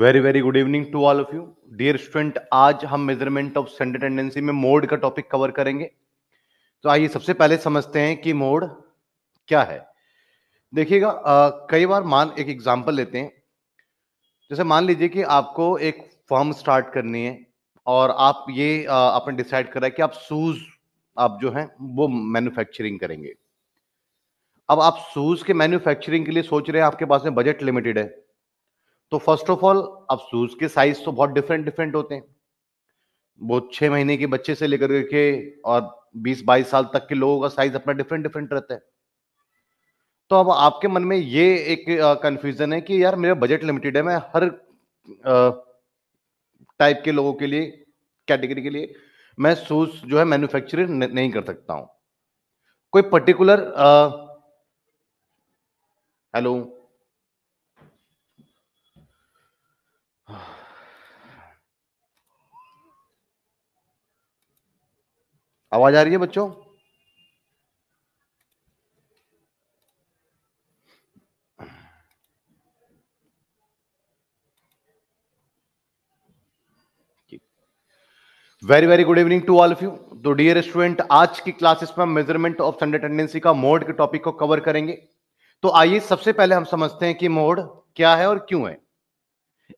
Very very good evening to all of you dear student आज हम measurement of center tendency में mode का topic cover करेंगे तो आइए सबसे पहले समझते हैं कि मोड क्या है देखिएगा कई बार मान एक एग्जाम्पल लेते हैं जैसे मान लीजिए कि आपको एक फॉर्म स्टार्ट करनी है और आप ये आपने डिसाइड करा है कि आप शूज आप जो है वो मैन्युफैक्चरिंग करेंगे अब आप शूज के मैन्युफैक्चरिंग के लिए सोच रहे हैं आपके पास में बजट लिमिटेड है तो फर्स्ट ऑफ ऑल अब शूज के साइज तो बहुत डिफरेंट डिफरेंट होते हैं वो छह महीने के बच्चे से लेकर के और बीस बाईस साल तक के लोगों का साइज अपना डिफरेंट डिफरेंट रहता है तो अब आपके मन में ये एक कंफ्यूजन है कि यार मेरा बजट लिमिटेड है मैं हर टाइप के लोगों के लिए कैटेगरी के लिए मैं शूज जो है मैन्युफैक्चर नहीं कर सकता हूं कोई पर्टिकुलर हेलो आवाज आ रही है बच्चों very very good evening to all of you तो डियर स्टूडेंट आज की क्लासेस में हम मेजरमेंट ऑफ संडे टेंडेंसी का मोड के टॉपिक को कवर करेंगे तो आइए सबसे पहले हम समझते हैं कि मोड क्या है और क्यों है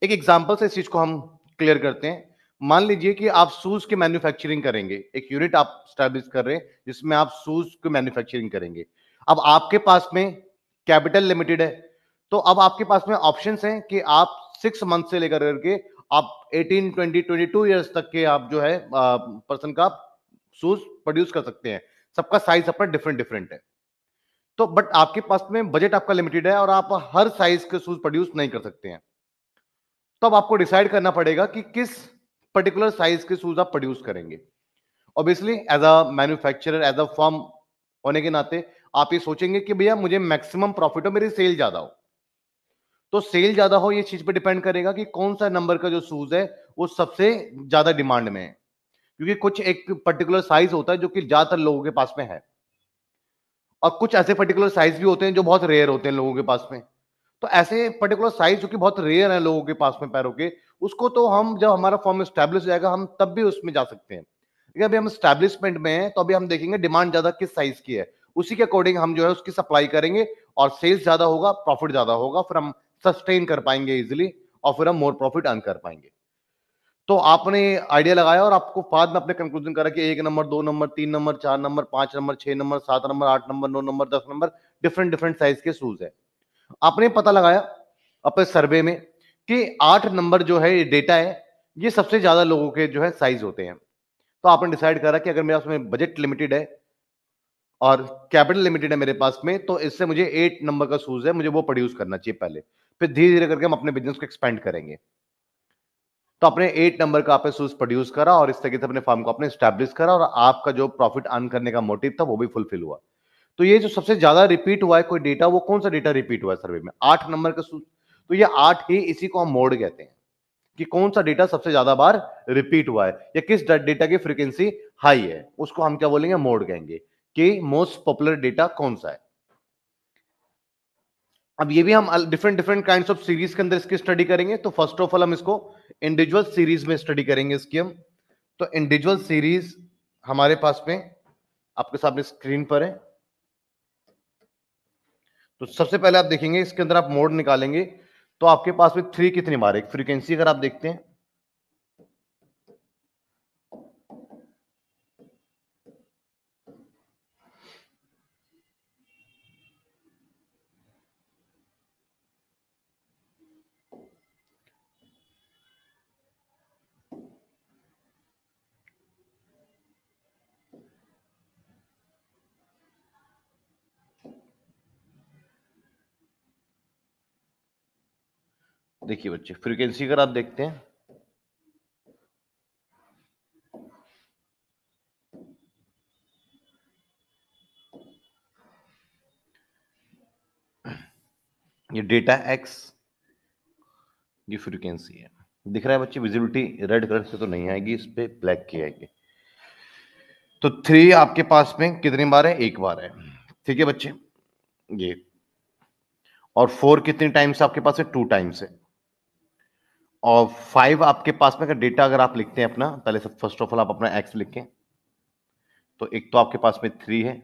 एक एग्जांपल से इस चीज को हम क्लियर करते हैं मान लीजिए कि आप शूज की मैन्युफैक्चरिंग करेंगे एक यूनिट आप स्टैब्लिश कर रहे हैं जिसमें आप शूज की मैन्युफैक्चरिंग करेंगे अब आपके पास में कैपिटल लिमिटेड है तो अब आपके पास में ऑप्शन हैं कि आप सिक्स मंथ से लेकर करके आप ट्वेंटी ट्वेंटी टू ईयर्स तक के आप जो है पर्सन का शूज प्रोड्यूस कर सकते हैं सबका साइज अपना डिफरेंट डिफरेंट है तो बट आपके पास में बजट आपका लिमिटेड है और आप हर साइज के शूज प्रोड्यूस नहीं कर सकते हैं तो अब आपको डिसाइड करना पड़ेगा कि किस पर्टिकुलर साइज के शूज आप प्रोड्यूस करेंगे obviously as a manufacturer as a firm होने के नाते आप ये सोचेंगे कि भैया मुझे मैक्सिमम प्रॉफिट हो मेरी सेल ज्यादा हो तो सेल ज्यादा हो ये चीज पे डिपेंड करेगा कि कौन सा नंबर का जो शूज है वो सबसे ज्यादा डिमांड में है क्योंकि कुछ एक पर्टिकुलर साइज होता है जो कि ज्यादातर लोगों के पास में है और कुछ ऐसे पर्टिकुलर साइज भी होते हैं जो बहुत रेयर होते हैं लोगों के पास में तो ऐसे पर्टिकुलर साइज जो कि बहुत रेयर है लोगों के पास में पैरों के उसको तो हम जब हमारा फॉर्म स्टैब्लिश जाएगा हम तब भी उसमें जा सकते हैं लेकिन अभी हम स्टैब्लिशमेंट में हैं तो अभी हम देखेंगे डिमांड ज्यादा किस साइज की है उसी के अकॉर्डिंग हम जो है उसकी सप्लाई करेंगे और सेल्स ज्यादा होगा प्रॉफिट ज्यादा होगा फिर हम सस्टेन कर पाएंगे इजिली और फिर हम मोर प्रॉफिट अर्न कर पाएंगे तो आपने आइडिया लगाया और आपको बाद में अपने कंक्लूजन करा कि एक नंबर दो नंबर तीन नंबर चार नंबर पांच नंबर छह नंबर सात नंबर आठ नंबर नौ नंबर दस नंबर डिफरेंट डिफरेंट साइज के शूज है आपने पता लगाया अपने सर्वे में कि आठ नंबर जो है ये डेटा है ये सबसे ज़्यादा लोगों के जो है साइज होते हैं तो आपने डिसाइड करा कि अगर मेरा उसमें बजट लिमिटेड है और कैपिटल लिमिटेड है मेरे पास में तो इससे मुझे एट नंबर का शूज है मुझे वो प्रोड्यूस करना चाहिए पहले फिर धीरे धीरे करके हम अपने बिजनेस को एक्सपेंड करेंगे तो आपने एट नंबर का आपने शूज प्रोड्यूस करा और इस तरीके से अपने फार्म को आपने स्टैब्लिश करा और आपका जो प्रॉफिट अर्न करने का मोटिव था वो भी फुलफिल हुआ तो ये जो सबसे ज्यादा रिपीट हुआ है कोई डेटा वो कौन सा डेटा रिपीट हुआ है सर्वे में आठ नंबर का तो ये आठ ही इसी को हम मोड कहते हैं कि कौन सा डेटा सबसे ज्यादा बार रिपीट हुआ है या किस डेटा की फ्रीक्वेंसी हाई है उसको हम क्या बोलेंगे मोड कहेंगे कि मोस्ट पॉपुलर डेटा कौन सा है अब ये भी हम different different kind of series के अंदर इसकी स्टडी करेंगे तो फर्स्ट ऑफ ऑल हम इसको इंडिविजुअल सीरीज में स्टडी करेंगे इसकी हम तो इंडिविजुअल सीरीज हमारे पास में आपके सामने स्क्रीन पर है तो सबसे पहले आप देखेंगे इसके अंदर आप मोड निकालेंगे तो आपके पास में थ्री कितनी बार एक फ्रीक्वेंसी अगर आप देखते हैं देखिए बच्चे फ्रीक्वेंसी अगर आप देखते हैं ये डेटा एक्स ये फ्रीक्वेंसी है दिख रहा है बच्चे विजिबिलिटी रेड कलर से तो नहीं आएगी इस पर ब्लैक की आएगी तो थ्री आपके पास में कितनी बार है एक बार है ठीक है बच्चे ये और फोर कितनी टाइम्स आपके पास है टू टाइम्स है और फाइव आपके पास में अगर डेटा अगर आप लिखते हैं अपना पहले सब फर्स्ट ऑफ ऑल आप अपना एक्स लिखें तो एक तो आपके पास में थ्री है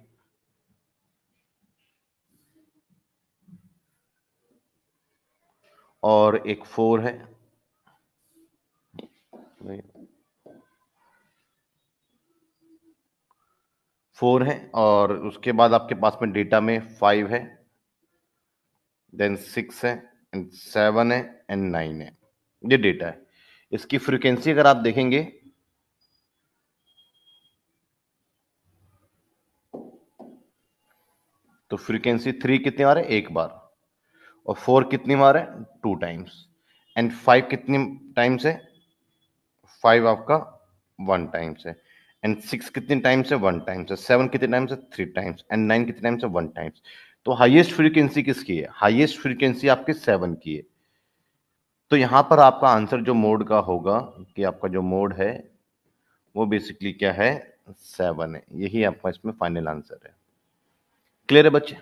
और एक फोर है फोर है और उसके बाद आपके पास में डेटा में फाइव है देन सिक्स है एंड सेवन है एंड नाइन है ये डेटा है इसकी फ्रीक्वेंसी अगर आप देखेंगे तो फ्रीक्वेंसी थ्री कितनी बार है एक बार और फोर कितनी बार है टू टाइम्स एंड फाइव कितनी टाइम्स है फाइव आपका वन टाइम्स है एंड सिक्स कितने टाइम्स है वन टाइम्स है सेवन कितने टाइम्स है थ्री टाइम्स एंड नाइन कितने टाइम्स है वन टाइम्स तो हाईएस्ट फ्रीक्वेंसी किसकी है हाईएस्ट फ्रीक्वेंसी आपकी सेवन की है तो यहाँ पर आपका आंसर जो मोड का होगा कि आपका जो मोड है वो बेसिकली क्या है सेवन है यही आपका इसमें फाइनल आंसर है क्लियर है बच्चे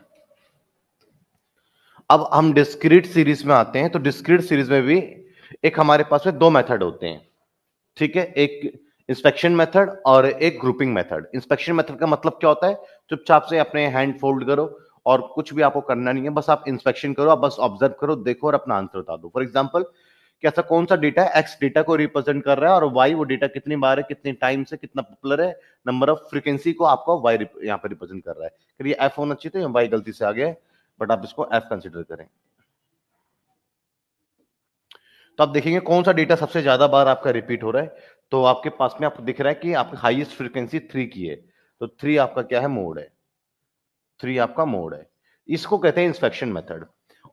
अब हम डिस्क्रीट सीरीज में आते हैं तो डिस्क्रीट सीरीज में भी एक हमारे पास में दो मेथड होते हैं ठीक है एक इंस्पेक्शन मेथड और एक ग्रुपिंग मेथड इंस्पेक्शन मेथड का मतलब क्या होता है चुपचाप से अपने हैंड फोल्ड करो और कुछ भी आपको करना नहीं है बस आप इंस्पेक्शन करो आप बस ऑब्जर्व करो देखो और अपना आंसर बता दो फॉर एग्जाम्पल कि ऐसा कौन सा डेटा है एक्स डेटा को रिप्रेजेंट कर रहा है और वाई वो डेटा कितनी बार है कितने टाइम से कितना पॉपुलर है नंबर ऑफ फ्रीक्वेंसी को आपका वाई यहाँ पे रिप्रेजेंट कर रहा है ये एफ होना चाहिए तो वाई गलती से आ गया बट आप इसको एफ कंसिडर करें तो आप देखेंगे कौन सा डेटा सबसे ज्यादा बार आपका रिपीट हो रहा है तो आपके पास में आपको दिख रहा है कि आपकी हाइएस्ट फ्रीक्वेंसी थ्री की है तो थ्री आपका क्या है मोड है थ्री आपका मोड है इसको कहते हैं इंस्पेक्शन मेथड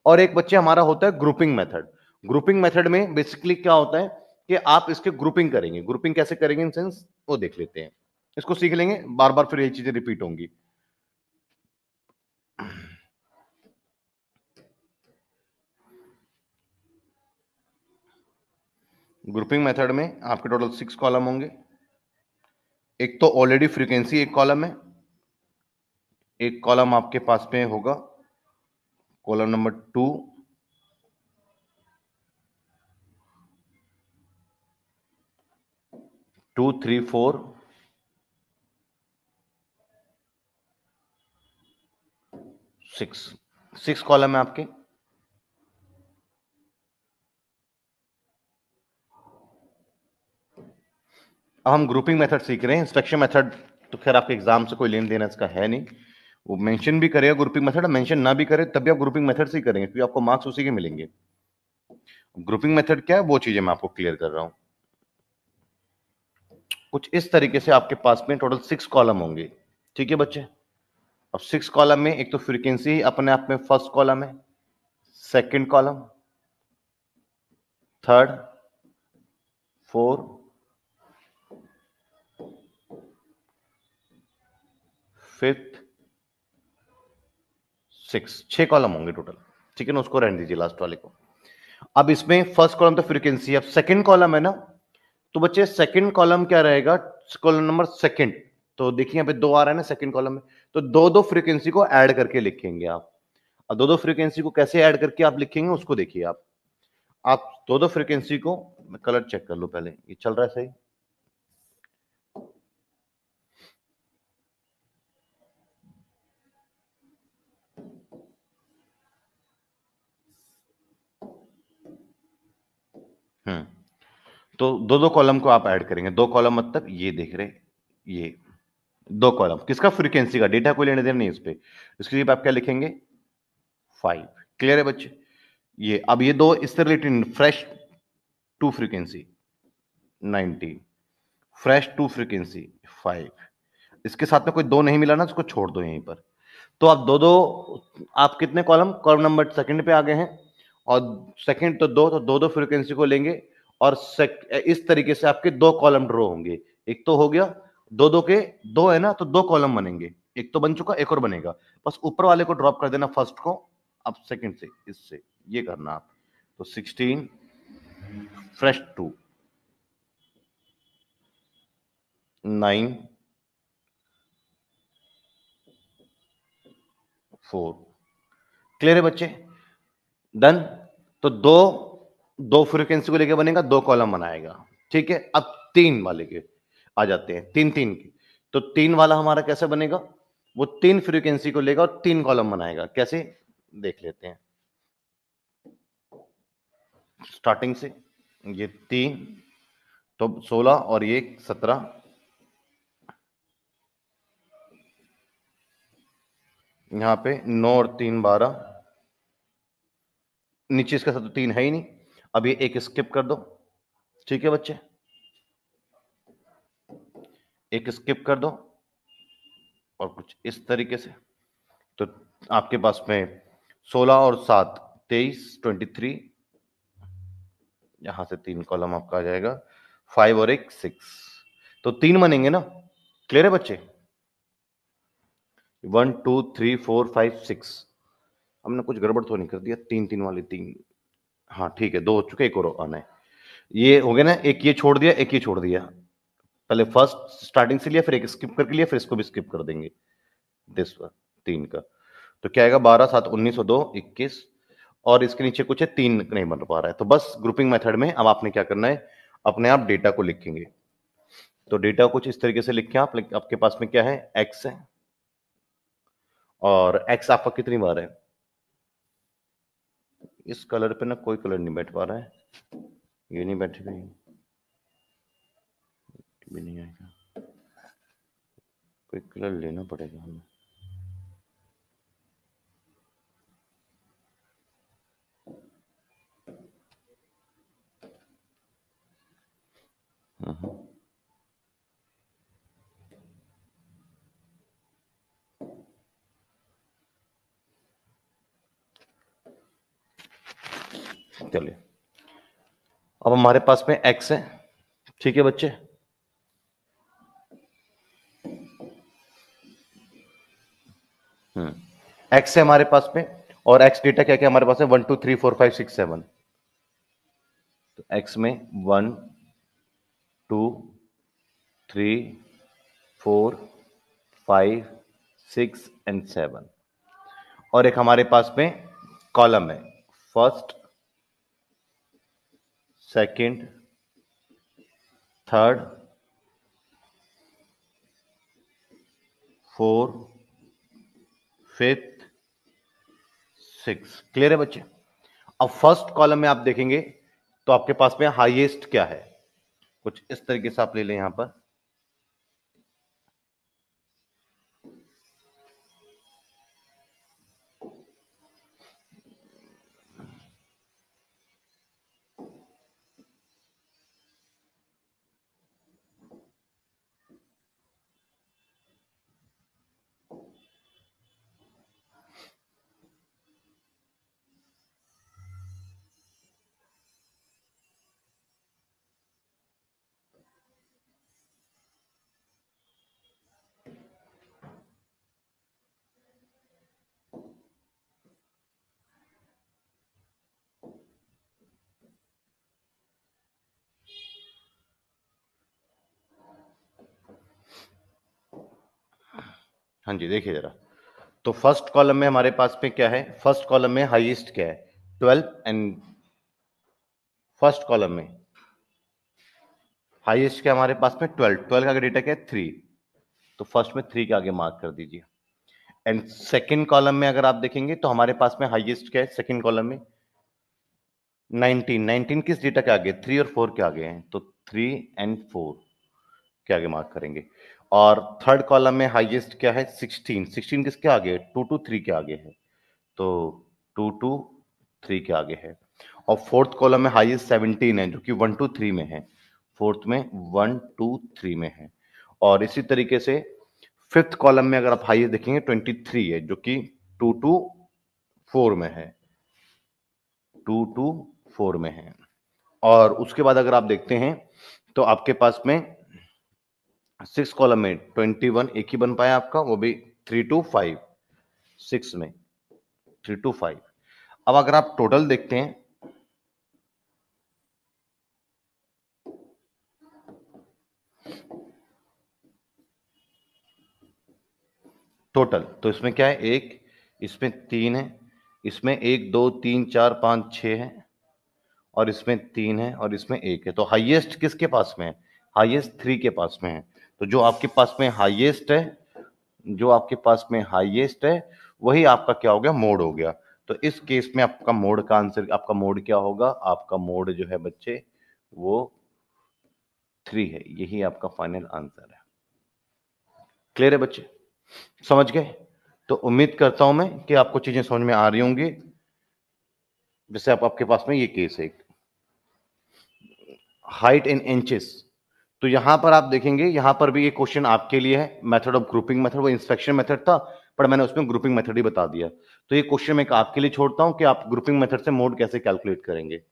और एक बच्चे हमारा होता है ग्रुपिंग मेथड ग्रुपिंग मेथड में बेसिकली क्या होता है कि आप इसके ग्रुपिंग करेंगे ग्रुपिंग कैसे करेंगे इन सेंस वो देख लेते हैं इसको सीख लेंगे बार बार फिर ये चीजें रिपीट होंगी ग्रुपिंग मेथड में आपके टोटल सिक्स कॉलम होंगे एक तो ऑलरेडी फ्रीक्वेंसी एक कॉलम है एक कॉलम आपके पास में होगा column number two two three four six six column है आपके अब हम ग्रुपिंग मेथड सीख रहे हैं इंस्ट्रक्शन मेथड तो खैर आपके एग्जाम से कोई लेन देन इसका है नहीं वो मेंशन भी करेगा ग्रुपिंग मेथड मेंशन ना भी करे तब भी आप ग्रुपिंग मेथड से ही करेंगे क्योंकि आपको मार्क्स उसी के मिलेंगे ग्रुपिंग मेथड क्या है वो चीजें मैं आपको क्लियर कर रहा हूं कुछ इस तरीके से आपके पास में टोटल सिक्स कॉलम होंगे ठीक है बच्चे अब सिक्स कॉलम में एक तो फ्रीक्वेंसी अपने आप में फर्स्ट कॉलम है second column third four fifth six छह कॉलम होंगे टोटल ठीक है ना उसको रहने दीजिए लास्ट वाले को अब इसमें फर्स्ट कॉलम तो फ्रीक्वेंसी अब सेकंड कॉलम है ना तो बच्चे सेकंड कॉलम क्या रहेगा कॉलम नंबर सेकंड तो देखिए यहाँ पे दो आ रहा है ना सेकंड कॉलम में तो दो दो फ्रीक्वेंसी को ऐड करके लिखेंगे आप दो दो फ्रीक्वेंसी को कैसे ऐड करके आप लिखेंगे उसको देखिए आप आप दो दो फ्रीक्वेंसी को मैं कलर चेक कर लो पहले ये चल रहा है सही हम्म। तो दो दो कॉलम को आप ऐड करेंगे दो कॉलम मतलब ये देख रहे ये दो कॉलम किसका फ्रीक्वेंसी का डेटा कोई लेने देना नहीं इस पर इसके लिए आप क्या लिखेंगे फाइव क्लियर है बच्चे ये अब ये दो इससे related fresh to frequency nineteen fresh to frequency five इसके साथ में कोई दो नहीं मिला ना इसको छोड़ दो यहीं पर तो आप दो दो आप कितने कॉलम कॉलम नंबर सेकंड पे आ गए हैं और सेकंड तो दो तो दो दो फ्रिक्वेंसी को लेंगे और इस तरीके से आपके दो कॉलम ड्रॉ होंगे एक तो हो गया दो दो के दो है ना तो दो कॉलम बनेंगे एक तो बन चुका एक और बनेगा बस ऊपर वाले को ड्रॉप कर देना फर्स्ट को अब सेकंड से इससे ये करना आप तो sixteen fresh to nine four clear है बच्चे डन तो दो दो फ्रिक्वेंसी को लेकर बनेगा दो कॉलम बनाएगा ठीक है अब तीन वाले के आ जाते हैं तीन तीन के तो तीन वाला हमारा कैसे बनेगा वो तीन फ्रीक्वेंसी को लेगा और तीन कॉलम बनाएगा कैसे देख लेते हैं स्टार्टिंग से ये तीन तो सोलह और ये सत्रह यहां पे नौ और तीन बारह नीचे इसका तो तीन है ही नहीं अब ये एक स्किप कर दो ठीक है बच्चे एक स्किप कर दो और कुछ इस तरीके से तो आपके पास में सोलह और सात तेईस ट्वेंटी थ्री यहां से तीन कॉलम आपका आ जाएगा फाइव और एक सिक्स तो तीन बनेंगे ना क्लियर है बच्चे one two three four five six हमने कुछ गड़बड़ तो नहीं कर दिया तीन तीन वाले तीन हाँ ठीक है दो हो चुके एक और आने ये हो गया ना एक ये छोड़ दिया एक ये छोड़ दिया पहले फर्स्ट स्टार्टिंग से लिया फिर एक स्किप करके लिया फिर इसको भी स्किप कर देंगे दिस तीन का तो क्या आएगा बारह सात उन्नीस सौ दो इक्कीस और इसके नीचे कुछ है तीन नहीं बन पा रहा है तो बस ग्रुपिंग मेथड में अब आपने क्या करना है अपने आप डेटा को लिखेंगे तो डेटा कुछ इस तरीके से लिखें आप आपके पास में क्या है एक्स है और एक्स आपका कितनी बार है इस कलर पे ना कोई कलर नहीं बैठ पा रहा है ये नहीं बैठ गई भी नहीं आएगा कोई कलर लेना पड़ेगा हमें हाँ हाँ चलिए अब हमारे पास में एक्स है ठीक है बच्चे एक्स हम्म। है हमारे पास में और एक्स डेटा क्या क्या हमारे पास है one two three four five six seven तो एक्स में one two three four five six and seven और एक हमारे पास में कॉलम है first second third four fifth six clear है बच्चे अब फर्स्ट कॉलम में आप देखेंगे तो आपके पास में हाईएस्ट क्या है कुछ इस तरीके से आप ले लें यहां पर हाँ जी देखिए जरा तो फर्स्ट कॉलम में हमारे पास में क्या है फर्स्ट कॉलम में हाईएस्ट क्या है ट्वेल्व एंड फर्स्ट कॉलम में हाईएस्ट क्या हमारे पास में ट्वेल्व ट्वेल्व का डेटा क्या है थ्री तो फर्स्ट में थ्री के आगे मार्क कर दीजिए एंड सेकेंड कॉलम में अगर आप देखेंगे तो हमारे पास में हाईएस्ट क्या है सेकेंड कॉलम में नाइनटीन नाइनटीन किस डेटा के आगे थ्री और फोर के आगे हैं तो थ्री एंड फोर के आगे मार्क करेंगे और थर्ड कॉलम में हाईएस्ट क्या है सिक्सटीन सिक्सटीन किसके आगे है टू टू थ्री के आगे है तो टू टू थ्री के आगे है और फोर्थ कॉलम में हाईएस्ट सेवनटीन है जो कि वन टू थ्री में है फोर्थ में वन टू थ्री में है और इसी तरीके से फिफ्थ कॉलम में अगर आप हाईएस्ट देखेंगे ट्वेंटी थ्री है जो कि टू टू फोर में है टू टू फोर में है और उसके बाद अगर आप देखते हैं तो आपके पास में सिक्स कॉलम में ट्वेंटी वन एक ही बन पाया आपका वो भी थ्री टू फाइव सिक्स में थ्री टू फाइव अब अगर आप टोटल देखते हैं टोटल तो इसमें क्या है एक इसमें तीन है इसमें एक दो तीन चार पांच छ है और इसमें तीन है और इसमें एक है तो हाईएस्ट किसके पास में है हाईएस्ट थ्री के पास में है तो जो आपके पास में हाईएस्ट है जो आपके पास में हाईएस्ट है वही आपका क्या हो गया मोड हो गया तो इस केस में आपका मोड का आंसर आपका मोड क्या होगा आपका मोड जो है बच्चे वो थ्री है यही आपका फाइनल आंसर है क्लियर है बच्चे समझ गए तो उम्मीद करता हूं मैं कि आपको चीजें समझ में आ रही होंगी जैसे आप आपके पास में ये केस है हाइट इन इंचेस तो यहाँ पर आप देखेंगे यहां पर भी ये क्वेश्चन आपके लिए है मेथड ऑफ ग्रुपिंग मेथड वो इंस्पेक्शन मेथड था पर मैंने उसमें ग्रुपिंग मेथड ही बता दिया तो ये क्वेश्चन मैं आपके लिए छोड़ता हूं कि आप ग्रुपिंग मेथड से मोड कैसे कैलकुलेट करेंगे